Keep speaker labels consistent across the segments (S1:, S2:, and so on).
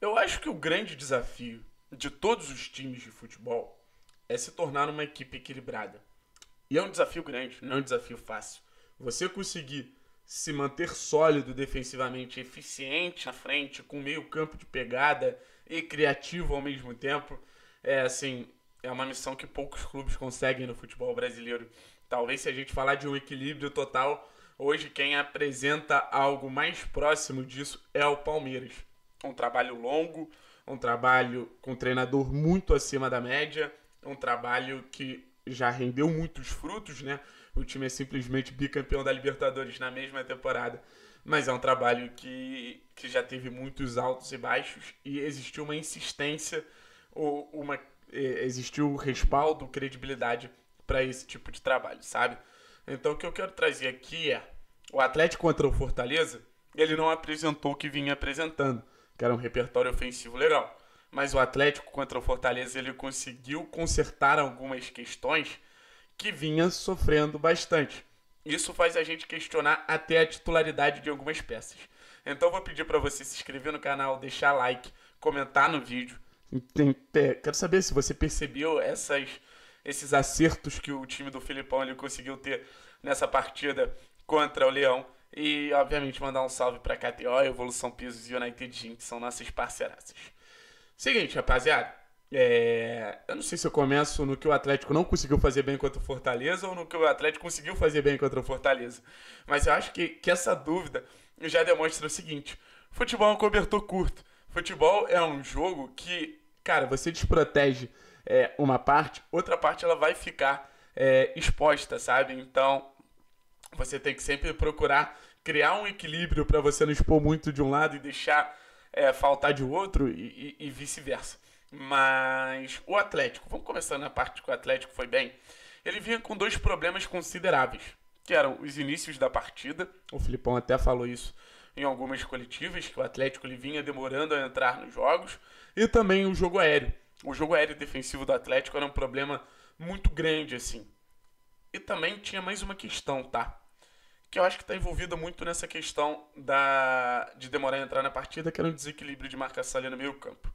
S1: Eu acho que o grande desafio de todos os times de futebol é se tornar uma equipe equilibrada. E é um desafio grande, não é um desafio fácil. Você conseguir se manter sólido defensivamente, eficiente na frente, com meio campo de pegada e criativo ao mesmo tempo, é assim, é uma missão que poucos clubes conseguem no futebol brasileiro. Talvez se a gente falar de um equilíbrio total, hoje quem apresenta algo mais próximo disso é o Palmeiras um trabalho longo, um trabalho com um treinador muito acima da média, um trabalho que já rendeu muitos frutos, né? O time é simplesmente bicampeão da Libertadores na mesma temporada. Mas é um trabalho que, que já teve muitos altos e baixos e existiu uma insistência, ou uma, existiu respaldo, credibilidade para esse tipo de trabalho, sabe? Então o que eu quero trazer aqui é: o Atlético contra o Fortaleza, ele não apresentou o que vinha apresentando que era um repertório ofensivo legal. Mas o Atlético contra o Fortaleza ele conseguiu consertar algumas questões que vinha sofrendo bastante. Isso faz a gente questionar até a titularidade de algumas peças. Então vou pedir para você se inscrever no canal, deixar like, comentar no vídeo. É, quero saber se você percebeu essas, esses acertos que o time do Filipão ele conseguiu ter nessa partida contra o Leão. E, obviamente, mandar um salve pra KTO, Evolução Pisos e United Gym, que são nossas parceiraças. Seguinte, rapaziada. É... Eu não sei se eu começo no que o Atlético não conseguiu fazer bem contra o Fortaleza ou no que o Atlético conseguiu fazer bem contra o Fortaleza. Mas eu acho que, que essa dúvida já demonstra o seguinte: futebol é um cobertor curto. Futebol é um jogo que, cara, você desprotege é, uma parte, outra parte ela vai ficar é, exposta, sabe? Então, você tem que sempre procurar criar um equilíbrio para você não expor muito de um lado e deixar é, faltar de outro e, e, e vice-versa. Mas o Atlético, vamos começar na parte que o Atlético foi bem. Ele vinha com dois problemas consideráveis, que eram os inícios da partida. O Filipão até falou isso em algumas coletivas, que o Atlético ele vinha demorando a entrar nos jogos, e também o jogo aéreo. O jogo aéreo defensivo do Atlético era um problema muito grande, assim. E também tinha mais uma questão, tá? Que eu acho que está envolvida muito nessa questão da de demorar a entrar na partida, que era um desequilíbrio de marcação ali no meio campo.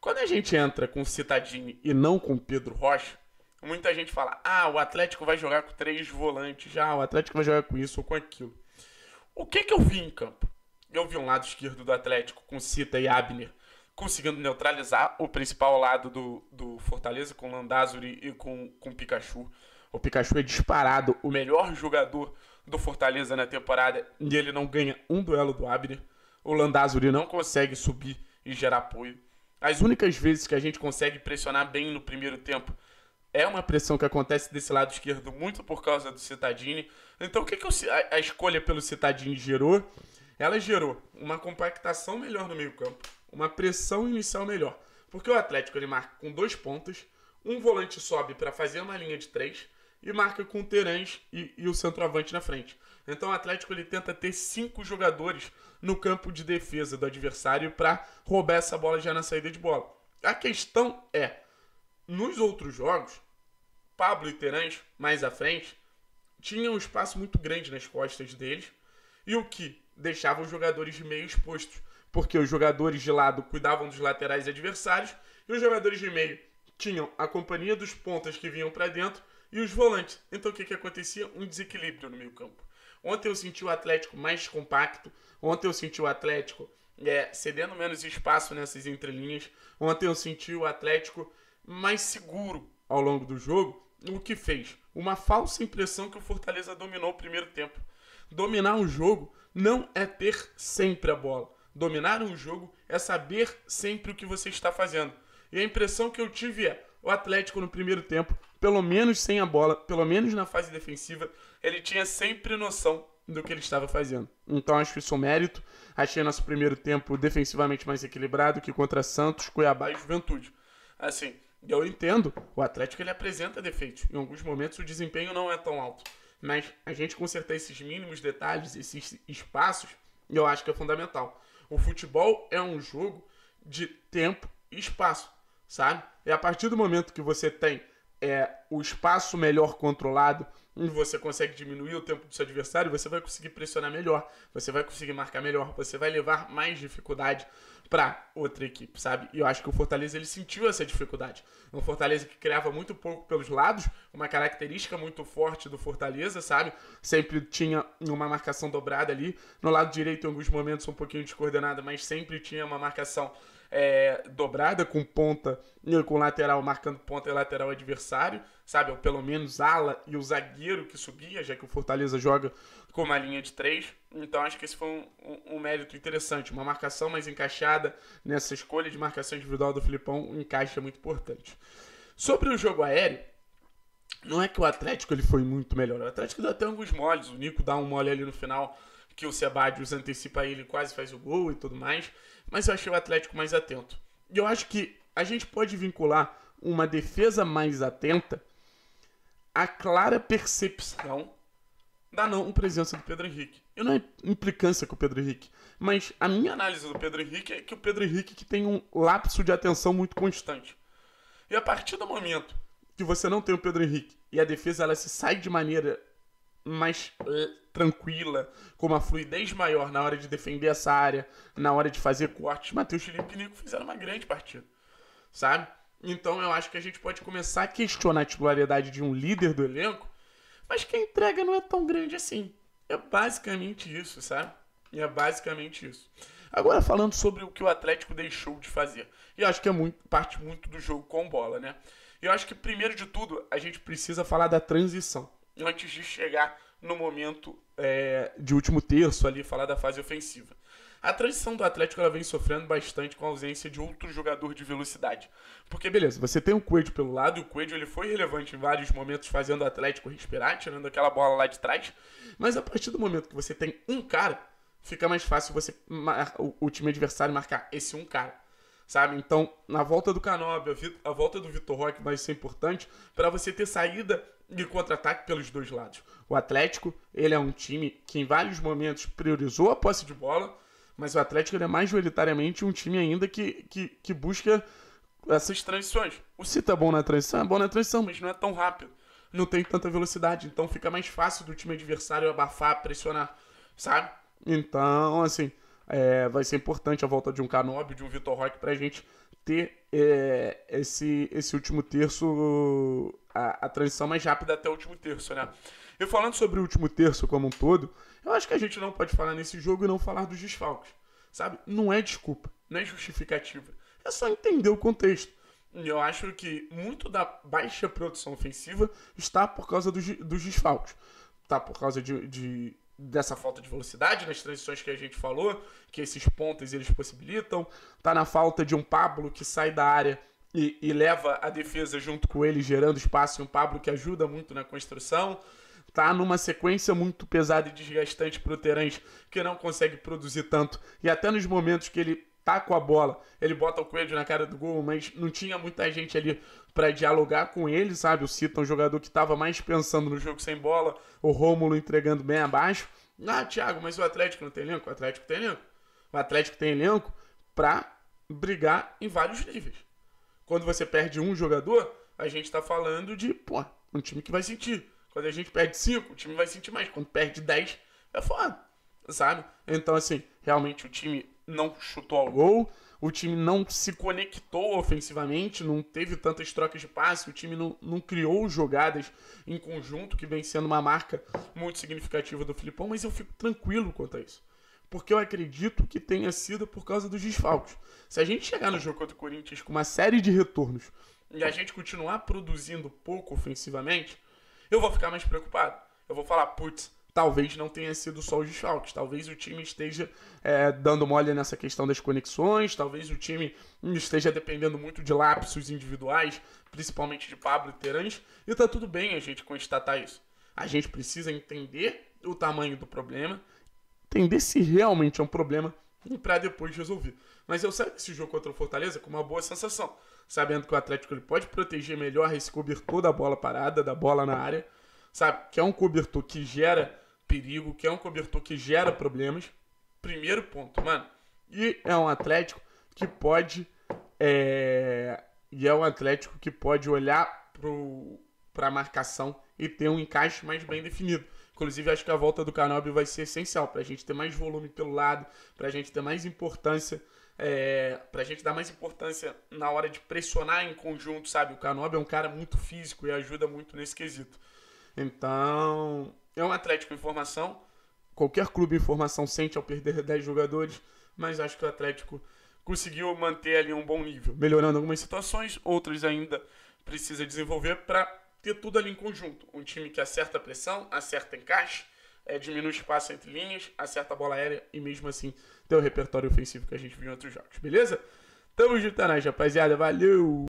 S1: Quando a gente entra com o Citadini e não com o Pedro Rocha, muita gente fala: ah, o Atlético vai jogar com três volantes, ah, o Atlético vai jogar com isso ou com aquilo. O que, que eu vi em campo? Eu vi um lado esquerdo do Atlético com Cita e Abner conseguindo neutralizar o principal lado do, do Fortaleza com Landázuri e com, com Pikachu. O Pikachu é disparado o melhor jogador do Fortaleza na temporada e ele não ganha um duelo do Abner. O Landazuri não consegue subir e gerar apoio. As únicas vezes que a gente consegue pressionar bem no primeiro tempo é uma pressão que acontece desse lado esquerdo muito por causa do Citadini. Então o que, que a, escolha pelo Citadini gerou? Ela gerou uma compactação melhor no meio campo, uma pressão inicial melhor. Porque o Atlético ele marca com dois pontos, um volante sobe para fazer uma linha de três, e marca com o Terãs e, e, o centroavante na frente. Então o Atlético ele tenta ter cinco jogadores no campo de defesa do adversário para roubar essa bola já na saída de bola. A questão é, nos outros jogos, Pablo e Terãs mais à frente tinham um espaço muito grande nas costas deles e o que deixava os jogadores de meio expostos, porque os jogadores de lado cuidavam dos laterais adversários e os jogadores de meio tinham a companhia dos pontas que vinham para dentro e os volantes? Então o que, que acontecia? Um desequilíbrio no meio campo. Ontem eu senti o Atlético mais compacto. Ontem eu senti o Atlético é, cedendo menos espaço nessas entrelinhas. Ontem eu senti o Atlético mais seguro ao longo do jogo. O que fez? Uma falsa impressão que o Fortaleza dominou o primeiro tempo. Dominar um jogo não é ter sempre a bola. Dominar um jogo é saber sempre o que você está fazendo. E a impressão que eu tive é: o Atlético no primeiro tempo, pelo menos sem a bola, pelo menos na fase defensiva, ele tinha sempre noção do que ele estava fazendo. Então acho que isso é um mérito. Achei nosso primeiro tempo defensivamente mais equilibrado que contra Santos, Cuiabá e Juventude. Assim, eu entendo, o Atlético ele apresenta defeitos. Em alguns momentos o desempenho não é tão alto. Mas a gente consertar esses mínimos detalhes, esses espaços, eu acho que é fundamental. O futebol é um jogo de tempo e espaço sabe? E a partir do momento que você tem é, o espaço melhor controlado, você consegue diminuir o tempo do seu adversário, você vai conseguir pressionar melhor, você vai conseguir marcar melhor, você vai levar mais dificuldade para outra equipe, sabe? E eu acho que o Fortaleza ele sentiu essa dificuldade. Um Fortaleza que criava muito pouco pelos lados, uma característica muito forte do Fortaleza, sabe? Sempre tinha uma marcação dobrada ali, no lado direito em alguns momentos um pouquinho descoordenada, mas sempre tinha uma marcação é, dobrada com ponta, com lateral marcando ponta e lateral adversário, sabe? Ou pelo menos ala e o zagueiro que subia, já que o Fortaleza joga com uma linha de três. Então acho que esse foi um, um, um mérito interessante. Uma marcação mais encaixada nessa escolha de marcação individual do Filipão, um encaixe muito importante. Sobre o jogo aéreo, não é que o Atlético ele foi muito melhor. O Atlético deu até alguns moles. O Nico dá um mole ali no final que o Sebadius antecipa ele quase faz o gol e tudo mais. Mas eu achei o Atlético mais atento. E eu acho que a gente pode vincular uma defesa mais atenta à clara percepção da não presença do Pedro Henrique. Eu não é implicância com o Pedro Henrique, mas a minha análise do Pedro Henrique é que o Pedro Henrique que tem um lapso de atenção muito constante. E a partir do momento que você não tem o Pedro Henrique e a defesa ela se sai de maneira mais eh, tranquila, com uma fluidez maior na hora de defender essa área, na hora de fazer cortes, Matheus Felipe e Nico fizeram uma grande partida, sabe? Então eu acho que a gente pode começar a questionar a titularidade de um líder do elenco, mas que a entrega não é tão grande assim. É basicamente isso, sabe? é basicamente isso. Agora falando sobre o que o Atlético deixou de fazer. E acho que é muito, parte muito do jogo com bola, né? Eu acho que primeiro de tudo a gente precisa falar da transição antes de chegar no momento é, de último terço ali, falar da fase ofensiva. A transição do Atlético ela vem sofrendo bastante com a ausência de outro jogador de velocidade. Porque, beleza, você tem o Coelho pelo lado, e o Coelho ele foi relevante em vários momentos, fazendo o Atlético respirar, tirando aquela bola lá de trás. Mas a partir do momento que você tem um cara, fica mais fácil você o time adversário marcar esse um cara. Sabe? Então, na volta do Canob, a volta do Vitor Roque vai ser importante para você ter saída de contra-ataque pelos dois lados. O Atlético, ele é um time que em vários momentos priorizou a posse de bola, mas o Atlético é majoritariamente um time ainda que, que, que busca essas transições. O Cita é bom na transição, é bom na transição, mas não é tão rápido. Não tem tanta velocidade, então fica mais fácil do time adversário abafar, pressionar, sabe? Então, assim, é, vai ser importante a volta de um Canóbio, de um Vitor Roque pra gente ter é, esse, esse último terço, a, a transição mais rápida até o último terço, né? E falando sobre o último terço como um todo, eu acho que a gente não pode falar nesse jogo e não falar dos desfalques, sabe? Não é desculpa, não é justificativa. É só entender o contexto. E eu acho que muito da baixa produção ofensiva está por causa dos, dos desfalques. Está por causa de, de dessa falta de velocidade nas transições que a gente falou, que esses pontos eles possibilitam, tá na falta de um Pablo que sai da área e, e, leva a defesa junto com ele, gerando espaço, e um Pablo que ajuda muito na construção. Tá numa sequência muito pesada e desgastante para o Terence, que não consegue produzir tanto. E até nos momentos que ele tá com a bola, ele bota o Coelho na cara do gol, mas não tinha muita gente ali para dialogar com ele, sabe? O Cita é um jogador que estava mais pensando no jogo sem bola, o Rômulo entregando bem abaixo. Ah, Thiago, mas o Atlético não tem elenco? O Atlético tem elenco. O Atlético tem elenco para brigar em vários níveis. Quando você perde um jogador, a gente está falando de, pô, um time que vai sentir. Quando a gente perde cinco, o time vai sentir mais. Quando perde dez, é foda, sabe? Então, assim, realmente o time não chutou ao gol, o time não se conectou ofensivamente, não teve tantas trocas de passe, o time não, não criou jogadas em conjunto, que vem sendo uma marca muito significativa do Filipão, mas eu fico tranquilo quanto a isso. Porque eu acredito que tenha sido por causa dos desfalques. Se a gente chegar no jogo contra o Corinthians com uma série de retornos e a gente continuar produzindo pouco ofensivamente, eu vou ficar mais preocupado. Eu vou falar, putz, talvez não tenha sido só os desfalques. Talvez o time esteja é, dando mole nessa questão das conexões, talvez o time esteja dependendo muito de lapsos individuais, principalmente de Pablo e Terãs, e tá tudo bem a gente constatar isso. A gente precisa entender o tamanho do problema, entender se realmente é um problema para depois resolver. Mas eu saio desse jogo contra o Fortaleza com uma boa sensação, sabendo que o Atlético ele pode proteger melhor esse cobertor da bola parada, da bola na área, sabe? Que é um cobertor que gera perigo, que é um cobertor que gera problemas. Primeiro ponto, mano. E é um Atlético que pode. É... E é um Atlético que pode olhar pro... pra marcação e ter um encaixe mais bem definido. Inclusive, acho que a volta do Canobi vai ser essencial para a gente ter mais volume pelo lado, para a gente ter mais importância, é, para a gente dar mais importância na hora de pressionar em conjunto, sabe? O Canob é um cara muito físico e ajuda muito nesse quesito. Então, é um Atlético em formação. Qualquer clube em formação sente ao perder 10 jogadores, mas acho que o Atlético conseguiu manter ali um bom nível, melhorando algumas situações, outras ainda precisa desenvolver para ter tudo ali em conjunto. Um time que acerta a pressão, acerta encaixe, é, diminui espaço entre linhas, acerta a bola aérea e mesmo assim tem o repertório ofensivo que a gente viu em outros jogos, beleza? Tamo junto, né, rapaziada. Valeu!